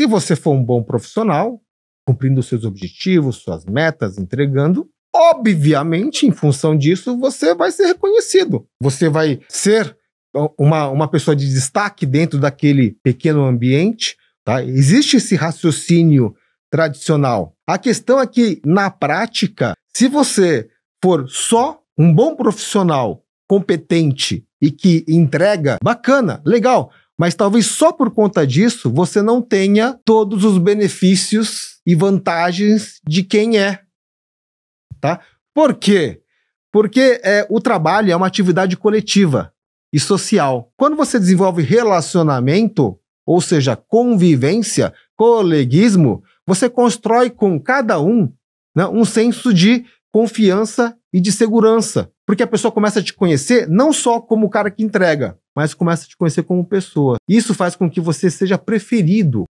Se você for um bom profissional, cumprindo seus objetivos, suas metas, entregando, obviamente, em função disso, você vai ser reconhecido. Você vai ser uma, uma pessoa de destaque dentro daquele pequeno ambiente. Tá? Existe esse raciocínio tradicional. A questão é que, na prática, se você for só um bom profissional competente e que entrega, bacana, legal. Mas talvez só por conta disso você não tenha todos os benefícios e vantagens de quem é. Tá? Por quê? Porque é, o trabalho é uma atividade coletiva e social. Quando você desenvolve relacionamento, ou seja, convivência, coleguismo, você constrói com cada um né, um senso de confiança e de segurança. Porque a pessoa começa a te conhecer não só como o cara que entrega, mas começa a te conhecer como pessoa. Isso faz com que você seja preferido